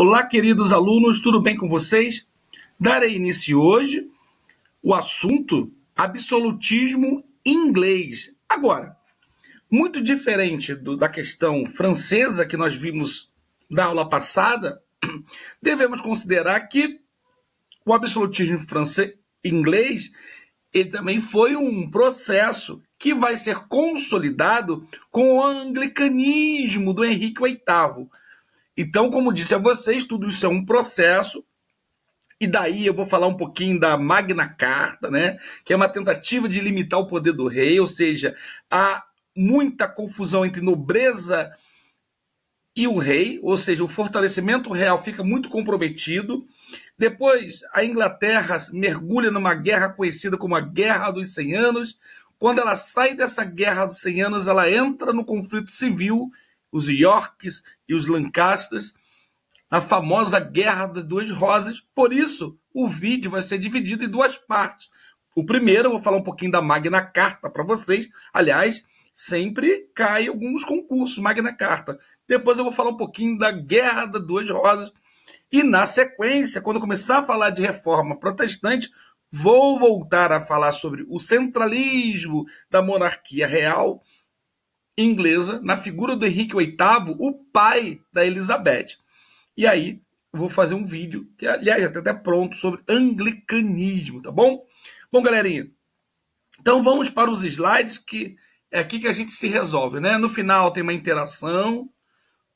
Olá, queridos alunos, tudo bem com vocês? Darei início hoje o assunto absolutismo inglês. Agora, muito diferente do, da questão francesa que nós vimos da aula passada, devemos considerar que o absolutismo francês inglês ele também foi um processo que vai ser consolidado com o anglicanismo do Henrique VIII. Então, como disse a vocês, tudo isso é um processo. E daí eu vou falar um pouquinho da Magna Carta, né? Que é uma tentativa de limitar o poder do rei, ou seja, há muita confusão entre nobreza e o rei, ou seja, o fortalecimento real fica muito comprometido. Depois, a Inglaterra mergulha numa guerra conhecida como a Guerra dos 100 Anos. Quando ela sai dessa Guerra dos 100 Anos, ela entra no conflito civil os Yorks e os Lancasters, a famosa Guerra das Duas Rosas. Por isso, o vídeo vai ser dividido em duas partes. O primeiro, eu vou falar um pouquinho da Magna Carta para vocês. Aliás, sempre cai alguns concursos Magna Carta. Depois eu vou falar um pouquinho da Guerra das Duas Rosas. E na sequência, quando começar a falar de reforma protestante, vou voltar a falar sobre o centralismo da monarquia real inglesa, na figura do Henrique VIII, o pai da Elizabeth. E aí, vou fazer um vídeo, que aliás já está até pronto, sobre anglicanismo, tá bom? Bom, galerinha, então vamos para os slides, que é aqui que a gente se resolve, né? No final tem uma interação,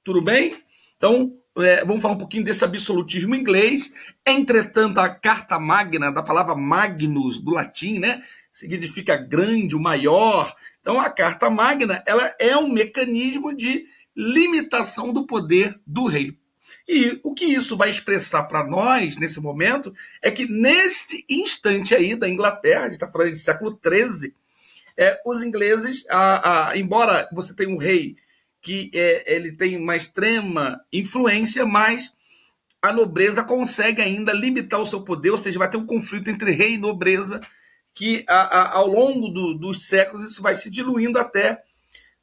tudo bem? Então, é, vamos falar um pouquinho desse absolutismo inglês. Entretanto, a carta magna, da palavra magnus, do latim, né? significa grande, o maior. Então, a Carta Magna ela é um mecanismo de limitação do poder do rei. E o que isso vai expressar para nós nesse momento é que neste instante aí da Inglaterra, a gente está falando de século XIII, é, os ingleses, a, a, embora você tenha um rei que é, ele tem uma extrema influência, mas a nobreza consegue ainda limitar o seu poder, ou seja, vai ter um conflito entre rei e nobreza que a, a, ao longo do, dos séculos isso vai se diluindo até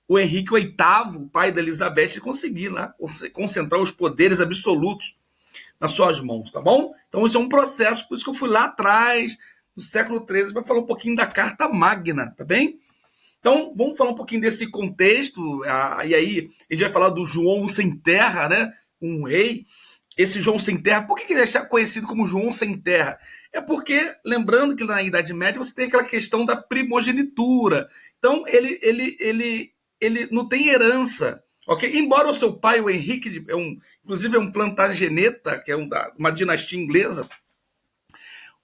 o Henrique VIII, pai da Elizabeth, conseguir né, concentrar os poderes absolutos nas suas mãos, tá bom? Então isso é um processo, por isso que eu fui lá atrás, no século XIII, para falar um pouquinho da Carta Magna, tá bem? Então vamos falar um pouquinho desse contexto, a, e aí a gente vai falar do João sem terra, né? Um rei esse João Sem Terra, por que, ele é conhecido como João Sem Terra? É porque, lembrando que na Idade Média você tem aquela questão da primogenitura. Então, ele, ele, ele, ele não tem herança. ok? Embora o seu pai, o Henrique, é um, inclusive é um plantageneta, que é um, uma dinastia inglesa,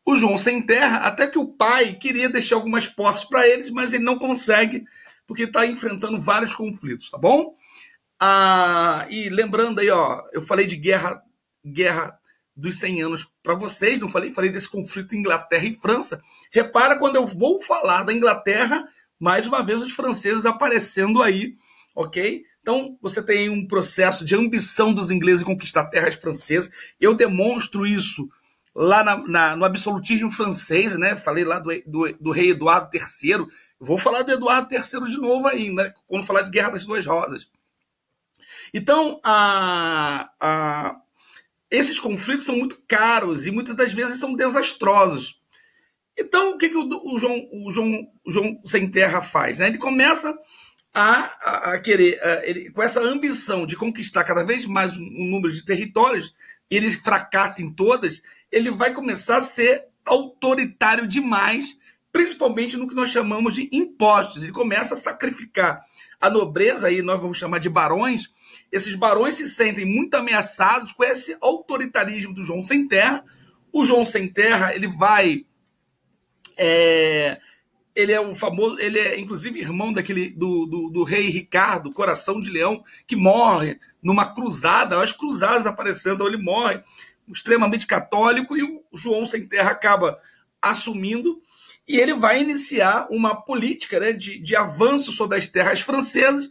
o João Sem Terra, até que o pai queria deixar algumas posses para eles, mas ele não consegue, porque está enfrentando vários conflitos, tá bom? Ah, e lembrando aí, ó, eu falei de guerra guerra dos 100 anos para vocês, não falei? Falei desse conflito Inglaterra e França. Repara quando eu vou falar da Inglaterra, mais uma vez os franceses aparecendo aí, ok? Então você tem um processo de ambição dos ingleses em conquistar terras francesas. Eu demonstro isso lá na, na, no absolutismo francês, né? Falei lá do, do, do rei Eduardo III. Vou falar do Eduardo III de novo aí, né? Quando falar de Guerra das Duas Rosas. Então, a, a esses conflitos são muito caros e muitas das vezes são desastrosos. Então, o que, que o, o, João, o, João, o João Sem Terra faz? Né? Ele começa a, a, a querer, a, ele, com essa ambição de conquistar cada vez mais um, um número de territórios, ele fracassa em todas, ele vai começar a ser autoritário demais, principalmente no que nós chamamos de impostos. Ele começa a sacrificar a nobreza, aí nós vamos chamar de barões, esses barões se sentem muito ameaçados com esse autoritarismo do João Sem Terra. O João Sem Terra, ele vai. É, ele é o famoso. Ele é, inclusive, irmão daquele do, do, do rei Ricardo, Coração de Leão, que morre numa cruzada, as cruzadas aparecendo, então ele morre, extremamente católico, e o João Sem Terra acaba assumindo e ele vai iniciar uma política né, de, de avanço sobre as terras francesas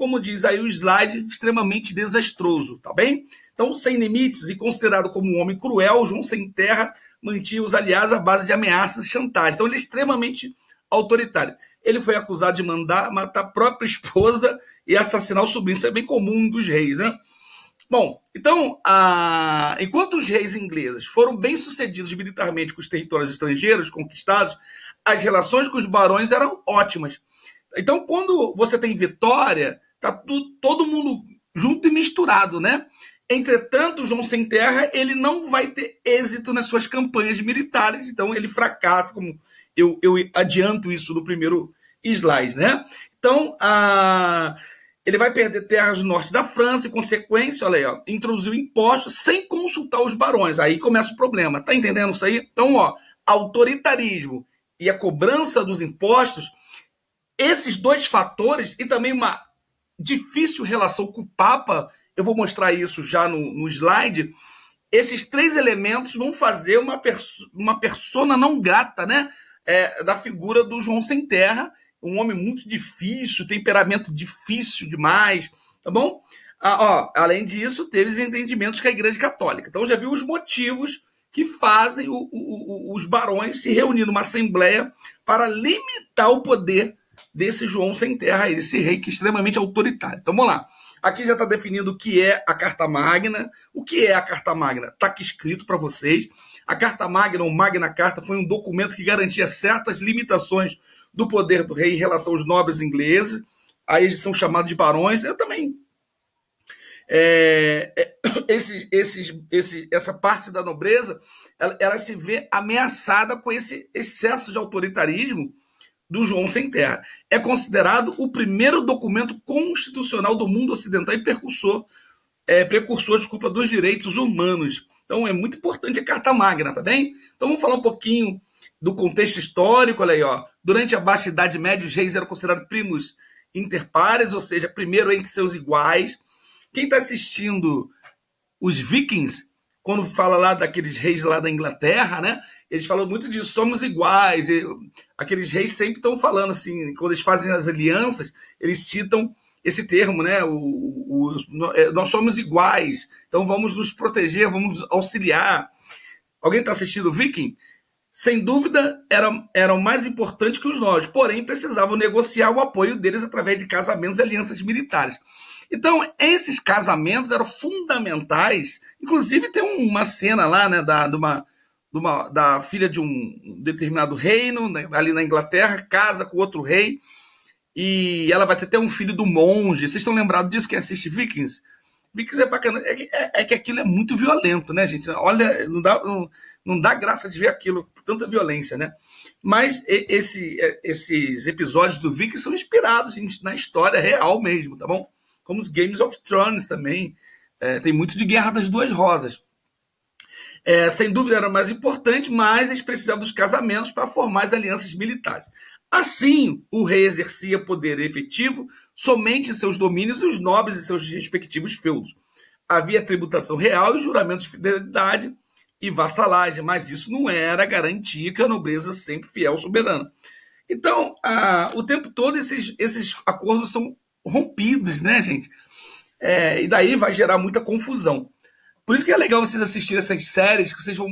como diz aí o slide, extremamente desastroso, tá bem? Então, sem limites e considerado como um homem cruel, João Sem Terra mantinha os aliados à base de ameaças e chantagem. Então, ele é extremamente autoritário. Ele foi acusado de mandar matar a própria esposa e assassinar o sobrinho. Isso é bem comum dos reis, né? Bom, então, a... enquanto os reis ingleses foram bem-sucedidos militarmente com os territórios estrangeiros conquistados, as relações com os barões eram ótimas. Então, quando você tem vitória, Está todo mundo junto e misturado, né? Entretanto, João Sem Terra ele não vai ter êxito nas suas campanhas militares, então ele fracassa, como eu, eu adianto isso no primeiro slide, né? Então, a... ele vai perder terras no norte da França e, consequência, olha aí, ó, introduziu impostos sem consultar os barões. Aí começa o problema. Tá entendendo isso aí? Então, ó, autoritarismo e a cobrança dos impostos, esses dois fatores e também uma difícil relação com o Papa, eu vou mostrar isso já no, no slide, esses três elementos vão fazer uma, perso uma persona não grata, né? É, da figura do João Sem Terra, um homem muito difícil, temperamento difícil demais, tá bom? Ah, ó, além disso, teve os entendimentos com a Igreja Católica. Então já viu os motivos que fazem o, o, o, os barões se reunir numa assembleia para limitar o poder desse João sem terra, esse rei que é extremamente autoritário. Então vamos lá. Aqui já está definido o que é a carta magna. O que é a carta magna? Está aqui escrito para vocês. A carta magna ou magna carta foi um documento que garantia certas limitações do poder do rei em relação aos nobres ingleses. Aí eles são chamados de barões. Eu também. É, é, esse, essa parte da nobreza ela, ela se vê ameaçada com esse excesso de autoritarismo do João Sem Terra. É considerado o primeiro documento constitucional do mundo ocidental e precursor, é, precursor desculpa, dos direitos humanos. Então é muito importante a Carta Magna, tá bem? Então vamos falar um pouquinho do contexto histórico, olha aí, ó. Durante a Baixa Idade Média, os reis eram considerados primos pares, ou seja, primeiro entre seus iguais. Quem está assistindo os vikings quando fala lá daqueles reis lá da Inglaterra, né? Eles falam muito disso, somos iguais. E aqueles reis sempre estão falando assim, quando eles fazem as alianças, eles citam esse termo, né? O, o, o é, nós somos iguais, então vamos nos proteger, vamos auxiliar. Alguém está assistindo Viking? sem dúvida, eram, eram mais importantes que os nobres, porém precisavam negociar o apoio deles através de casamentos e alianças militares. Então, esses casamentos eram fundamentais. Inclusive, tem uma cena lá né, da, de uma, de uma, da filha de um determinado reino, né, ali na Inglaterra, casa com outro rei, e ela vai ter até um filho do monge. Vocês estão lembrados disso? que assiste Vikings? Vikings é bacana. É, é, é que aquilo é muito violento, né, gente? Olha, não dá. Não, não dá graça de ver aquilo, tanta violência, né? Mas esse, é, esses episódios do Viking são inspirados na história real mesmo, tá bom? Como os Games of Thrones também. É, tem muito de Guerra das Duas Rosas. É, sem dúvida era mais importante, mas eles precisavam dos casamentos para formar as alianças militares. Assim, o rei exercia poder efetivo somente em seus domínios e os nobres em seus respectivos feudos. Havia tributação real e juramentos de fidelidade e vassalagem, mas isso não era garantia que a nobreza sempre fiel soberana. Então, a, o tempo todo esses, esses acordos são rompidos, né, gente? É, e daí vai gerar muita confusão. Por isso que é legal vocês assistirem essas séries, que vocês vão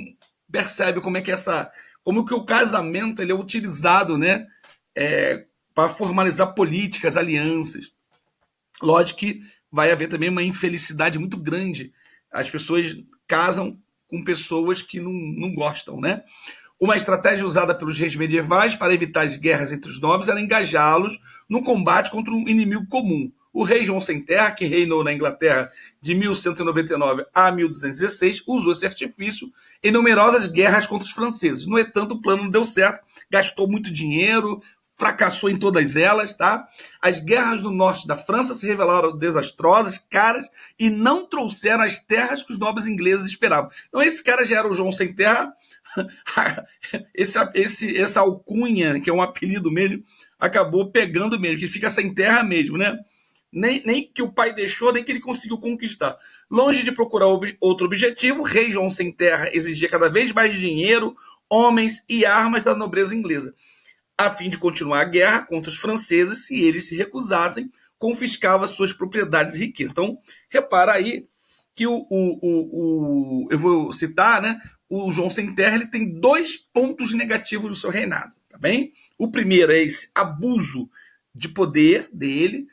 percebem como é que essa, como que o casamento ele é utilizado, né, é, para formalizar políticas, alianças. Lógico que vai haver também uma infelicidade muito grande. As pessoas casam com pessoas que não, não gostam, né? Uma estratégia usada pelos reis medievais para evitar as guerras entre os nobres era engajá-los no combate contra um inimigo comum. O rei João Sem Terra, que reinou na Inglaterra de 1199 a 1216, usou esse artifício em numerosas guerras contra os franceses. No entanto, o plano não deu certo, gastou muito dinheiro, fracassou em todas elas, tá? As guerras do norte da França se revelaram desastrosas, caras, e não trouxeram as terras que os nobres ingleses esperavam. Então esse cara já era o João Sem Terra, esse, esse, essa alcunha, que é um apelido mesmo, acabou pegando mesmo, que fica sem terra mesmo, né? Nem, nem que o pai deixou, nem que ele conseguiu conquistar. Longe de procurar ob outro objetivo, rei João Sem Terra exigia cada vez mais dinheiro, homens e armas da nobreza inglesa a fim de continuar a guerra contra os franceses se eles se recusassem, confiscava suas propriedades e riquezas. Então, repara aí que o, o, o, o eu vou citar, né? O João Sem Terra ele tem dois pontos negativos do seu reinado, tá bem? O primeiro é esse abuso de poder dele,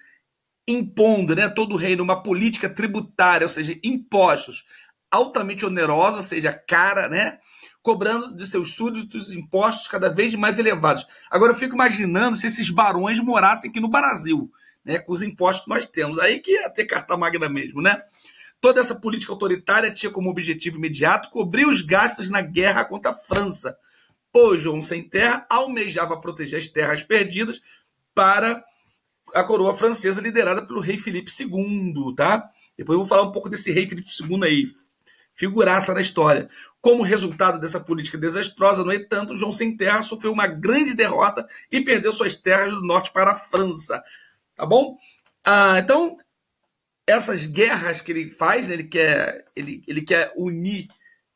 impondo, né, todo o reino uma política tributária, ou seja, impostos altamente onerosos, ou seja, cara, né, cobrando de seus súditos impostos cada vez mais elevados. Agora eu fico imaginando se esses barões morassem aqui no Brasil, né, com os impostos que nós temos. Aí que ia ter carta magna mesmo, né? Toda essa política autoritária tinha como objetivo imediato cobrir os gastos na guerra contra a França, pois João Sem Terra almejava proteger as terras perdidas para a coroa francesa liderada pelo rei Felipe II, tá? Depois eu vou falar um pouco desse rei Felipe II aí, figuraça na história. Como resultado dessa política desastrosa, no entanto, João Sem Terra sofreu uma grande derrota e perdeu suas terras do norte para a França. Tá bom? Ah, então, essas guerras que ele faz, né, ele, quer, ele, ele quer unir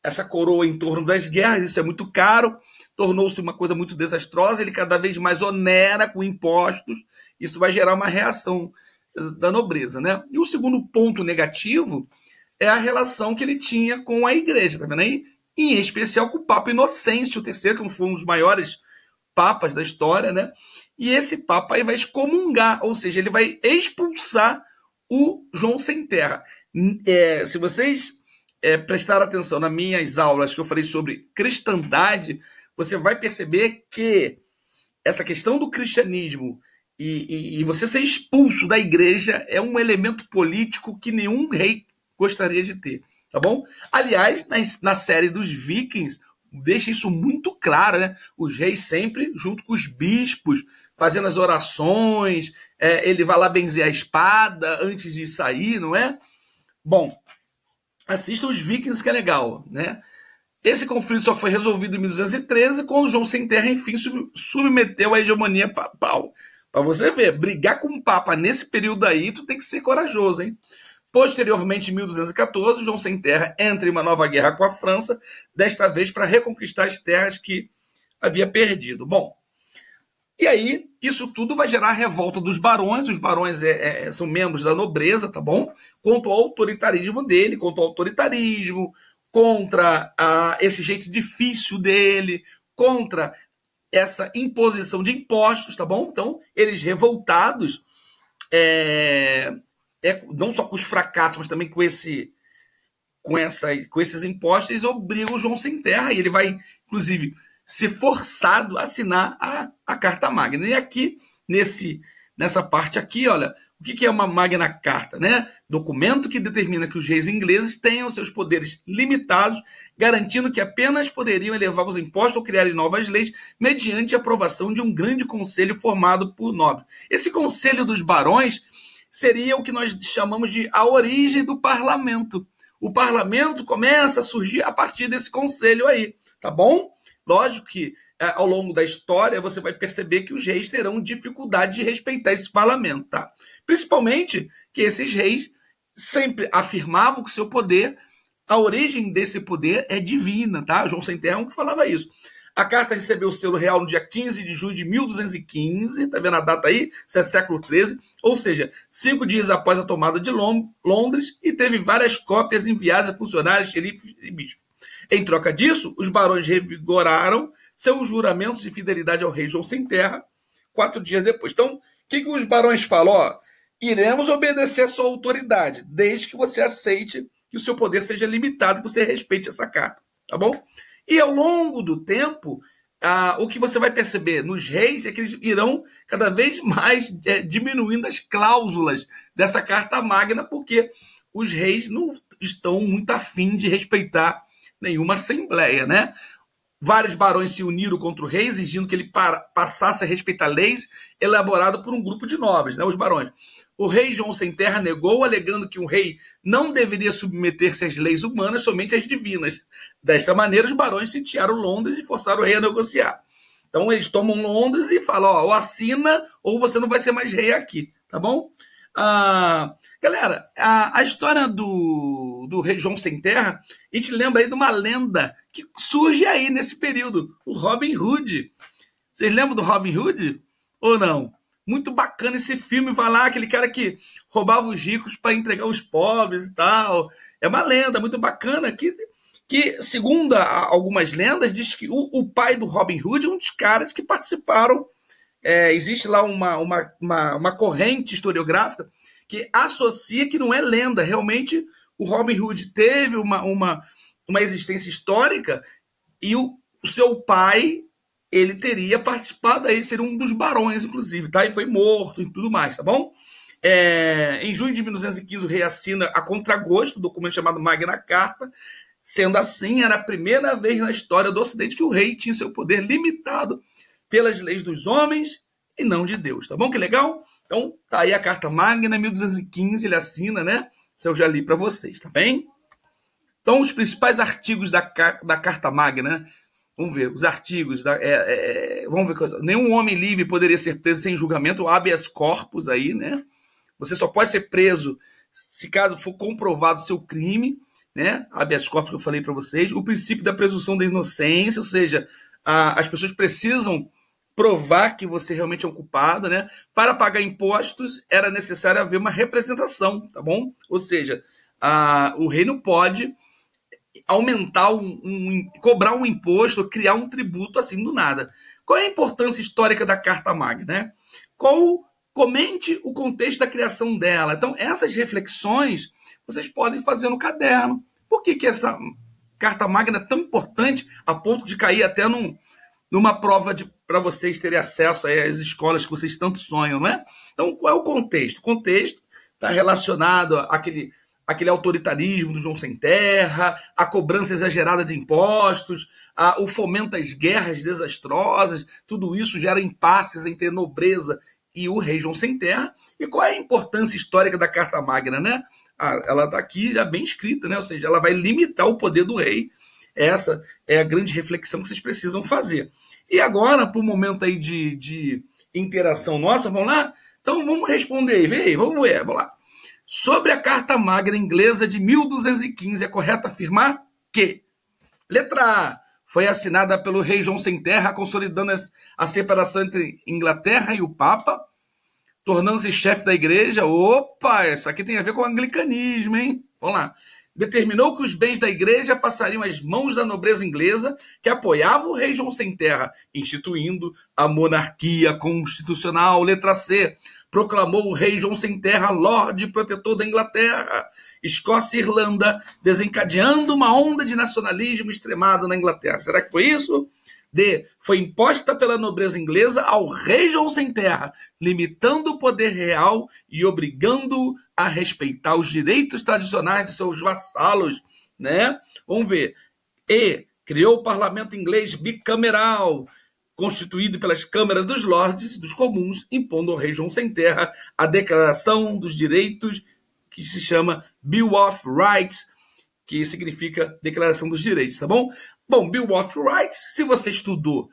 essa coroa em torno das guerras, isso é muito caro, tornou-se uma coisa muito desastrosa, ele cada vez mais onera com impostos, isso vai gerar uma reação eh, da nobreza. Né? E o segundo ponto negativo é a relação que ele tinha com a igreja, tá vendo aí? em especial com o Papa Inocêncio III, que foi um dos maiores papas da história, né? E esse papa aí vai excomungar, ou seja, ele vai expulsar o João Sem Terra. É, se vocês é, prestar atenção nas minhas aulas que eu falei sobre cristandade, você vai perceber que essa questão do cristianismo e, e, e você ser expulso da igreja é um elemento político que nenhum rei gostaria de ter, tá bom? Aliás, na, na série dos vikings, deixa isso muito claro, né? Os reis sempre junto com os bispos, fazendo as orações, é, ele vai lá benzer a espada antes de sair, não é? Bom, assistam os vikings que é legal, né? Esse conflito só foi resolvido em 1213, quando João Sem Terra, enfim, submeteu a hegemonia papal. Para você ver, brigar com o Papa nesse período aí, tu tem que ser corajoso, hein? Posteriormente, em 1214, João Sem Terra entra em uma nova guerra com a França, desta vez para reconquistar as terras que havia perdido. Bom, e aí isso tudo vai gerar a revolta dos barões. Os barões é, é, são membros da nobreza, tá bom? Contra o autoritarismo dele, contra o autoritarismo, contra a, esse jeito difícil dele, contra essa imposição de impostos, tá bom? Então, eles revoltados. É, é, não só com os fracassos, mas também com esse com, essa, com esses impostos, eles obrigam o João sem terra e ele vai, inclusive, ser forçado a assinar a, a carta magna. E aqui, nesse, nessa parte aqui, olha, o que, que é uma magna carta? Né? Documento que determina que os reis ingleses tenham seus poderes limitados, garantindo que apenas poderiam elevar os impostos ou criar novas leis mediante a aprovação de um grande conselho formado por nobres. Esse conselho dos barões seria o que nós chamamos de a origem do parlamento. O parlamento começa a surgir a partir desse conselho aí, tá bom? Lógico que é, ao longo da história você vai perceber que os reis terão dificuldade de respeitar esse parlamento, tá? Principalmente que esses reis sempre afirmavam que seu poder, a origem desse poder é divina, tá? João Sem Terra é um que falava isso. A carta recebeu o selo real no dia 15 de junho de 1215, tá vendo a data aí? Isso é século XIII, ou seja, cinco dias após a tomada de Londres, e teve várias cópias enviadas a funcionários, xerifes e bispos. Em troca disso, os barões revigoraram seus juramentos de fidelidade ao rei João Sem Terra, quatro dias depois. Então, o que, que os barões falam? Ó, iremos obedecer a sua autoridade, desde que você aceite que o seu poder seja limitado, que você respeite essa carta, tá bom? E ao longo do tempo, ah, o que você vai perceber nos reis é que eles irão cada vez mais é, diminuindo as cláusulas dessa carta magna, porque os reis não estão muito afim de respeitar nenhuma assembleia, né? Vários barões se uniram contra o rei, exigindo que ele para, passasse a respeitar leis elaboradas por um grupo de nobres, né, os barões o rei João Sem Terra negou, alegando que um rei não deveria submeter-se às leis humanas, somente às divinas. Desta maneira, os barões sitiaram Londres e forçaram o rei a negociar. Então, eles tomam Londres e falam: ó, ou assina ou você não vai ser mais rei aqui, tá bom? Ah, galera, a, a história do, do rei João Sem Terra, a gente lembra aí de uma lenda que surge aí nesse período, o Robin Hood. Vocês lembram do Robin Hood ou não? Muito bacana esse filme, vai lá, aquele cara que roubava os ricos para entregar os pobres e tal. É uma lenda muito bacana que, que segundo algumas lendas, diz que o, o pai do Robin Hood é um dos caras que participaram. É, existe lá uma, uma, uma, uma corrente historiográfica que associa que não é lenda. Realmente, o Robin Hood teve uma, uma, uma existência histórica e o, o seu pai ele teria participado aí, seria um dos barões, inclusive, tá? E foi morto e tudo mais, tá bom? É, em junho de 1215, o rei assina a contragosto o documento chamado Magna Carta. Sendo assim, era a primeira vez na história do Ocidente que o rei tinha seu poder limitado pelas leis dos homens e não de Deus, tá bom? Que legal? Então, tá aí a Carta Magna, 1215, ele assina, né? Isso eu já li para vocês, tá bem? Então, os principais artigos da, da Carta Magna, né? Vamos ver, os artigos. Da, é, é, é, vamos ver coisa. Nenhum homem livre poderia ser preso sem julgamento, habeas corpus aí, né? Você só pode ser preso se caso for comprovado seu crime, né? Habeas corpus que eu falei para vocês. O princípio da presunção da inocência, ou seja, a, as pessoas precisam provar que você realmente é um culpado, né? Para pagar impostos era necessário haver uma representação, tá bom? Ou seja, a, o rei não pode aumentar um, um, cobrar um imposto, criar um tributo assim do nada. Qual é a importância histórica da Carta Magna? Né? Qual comente o contexto da criação dela? Então, essas reflexões vocês podem fazer no caderno. Por que, que essa Carta Magna é tão importante a ponto de cair até num, numa prova de para vocês terem acesso às escolas que vocês tanto sonham, não é? Então, qual é o contexto? O contexto está relacionado àquele aquele autoritarismo do João Sem Terra, a cobrança exagerada de impostos, a, o fomento às guerras desastrosas, tudo isso gera impasses entre a nobreza e o rei João Sem Terra. E qual é a importância histórica da Carta Magna, né? ela está aqui já bem escrita, né? Ou seja, ela vai limitar o poder do rei. Essa é a grande reflexão que vocês precisam fazer. E agora, para o momento aí de, de interação nossa, vamos lá? Então vamos responder aí, vem aí, vamos ver, vamos lá. Sobre a Carta Magna Inglesa de 1215, é correto afirmar que, letra A, foi assinada pelo rei João Sem Terra, consolidando a separação entre Inglaterra e o Papa, tornando-se chefe da igreja. Opa, isso aqui tem a ver com o anglicanismo, hein? Vamos lá. Determinou que os bens da igreja passariam às mãos da nobreza inglesa, que apoiava o rei João Sem Terra, instituindo a monarquia constitucional. Letra C proclamou o rei João Sem Terra Lorde Protetor da Inglaterra, Escócia e Irlanda, desencadeando uma onda de nacionalismo extremado na Inglaterra. Será que foi isso? D. Foi imposta pela nobreza inglesa ao rei João Sem Terra, limitando o poder real e obrigando-o a respeitar os direitos tradicionais de seus vassalos. Né? Vamos ver. E. Criou o parlamento inglês bicameral, constituído pelas câmaras dos lordes e dos comuns, impondo ao rei João sem terra a Declaração dos Direitos, que se chama Bill of Rights, que significa Declaração dos Direitos, tá bom? Bom, Bill of Rights, se você estudou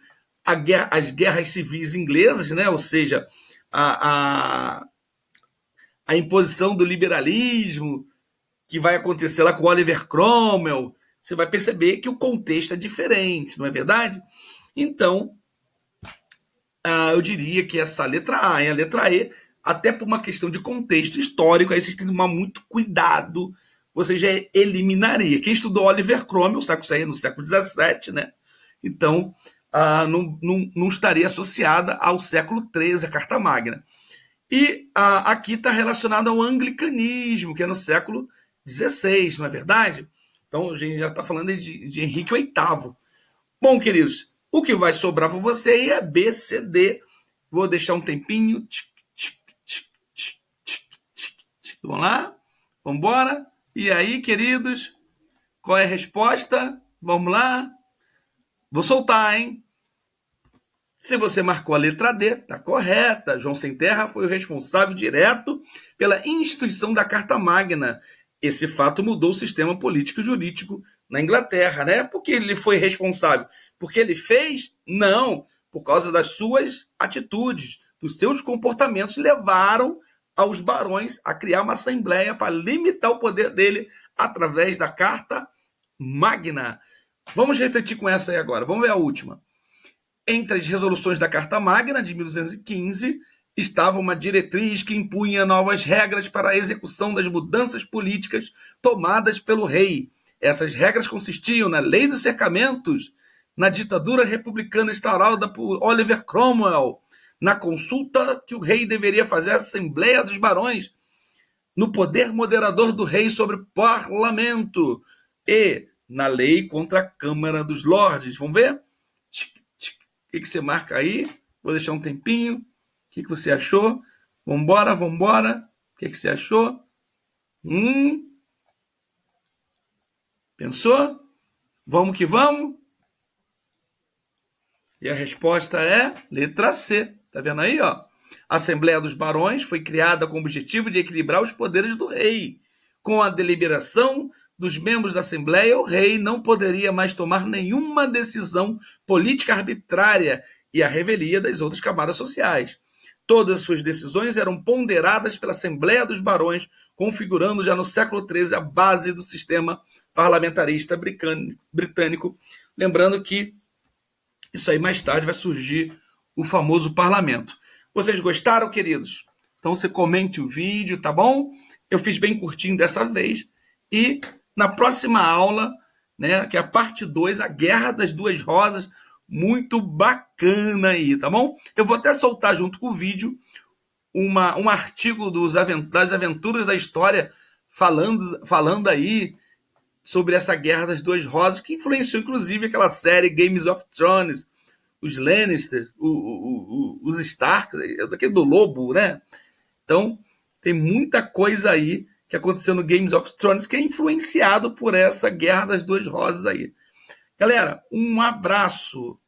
guerra, as guerras civis inglesas, né, ou seja, a, a, a imposição do liberalismo que vai acontecer lá com Oliver Cromwell, você vai perceber que o contexto é diferente, não é verdade? Então, ah, eu diria que essa letra A e a letra E, até por uma questão de contexto histórico, aí vocês têm que tomar muito cuidado, você já eliminaria. Quem estudou Oliver Cromwell, século sair no século XVII, né? Então, ah, não, não, não, estaria associada ao século XIII, a Carta Magna. E ah, aqui está relacionado ao anglicanismo, que é no século XVI, não é verdade? Então, a gente já está falando de, de Henrique VIII. Bom, queridos, o que vai sobrar para você aí é B, C, D. Vou deixar um tempinho. Vamos lá? Vamos embora? E aí, queridos? Qual é a resposta? Vamos lá? Vou soltar, hein? Se você marcou a letra D, está correta. João Sem Terra foi o responsável direto pela instituição da Carta Magna. Esse fato mudou o sistema político-jurídico na Inglaterra, né? Porque ele foi responsável. Porque ele fez? Não. Por causa das suas atitudes, dos seus comportamentos, levaram aos barões a criar uma assembleia para limitar o poder dele através da Carta Magna. Vamos refletir com essa aí agora. Vamos ver a última. Entre as resoluções da Carta Magna de 1215 estava uma diretriz que impunha novas regras para a execução das mudanças políticas tomadas pelo rei essas regras consistiam na lei dos cercamentos, na ditadura republicana instaurada por Oliver Cromwell, na consulta que o rei deveria fazer à Assembleia dos Barões, no poder moderador do rei sobre o parlamento e na lei contra a Câmara dos Lordes. Vamos ver? O que, você marca aí? Vou deixar um tempinho. O que, você achou? Vambora, vambora. O que, que você achou? Hum, Pensou? Vamos que vamos? E a resposta é letra C. Tá vendo aí, ó? A Assembleia dos Barões foi criada com o objetivo de equilibrar os poderes do rei. Com a deliberação dos membros da Assembleia, o rei não poderia mais tomar nenhuma decisão política arbitrária e a revelia das outras camadas sociais. Todas suas decisões eram ponderadas pela Assembleia dos Barões, configurando já no século XIII a base do sistema parlamentarista britânico. Lembrando que isso aí mais tarde vai surgir o famoso parlamento. Vocês gostaram, queridos? Então você comente o vídeo, tá bom? Eu fiz bem curtinho dessa vez. E na próxima aula, né, que é a parte 2, a Guerra das Duas Rosas, muito bacana aí, tá bom? Eu vou até soltar junto com o vídeo uma, um artigo dos, das aventuras da história falando, falando aí sobre essa guerra das duas rosas, que influenciou inclusive aquela série Games of Thrones, os o os Stark, é daquele do lobo, né? Então, tem muita coisa aí que aconteceu no Games of Thrones que é influenciado por essa guerra das duas rosas aí. Galera, um abraço.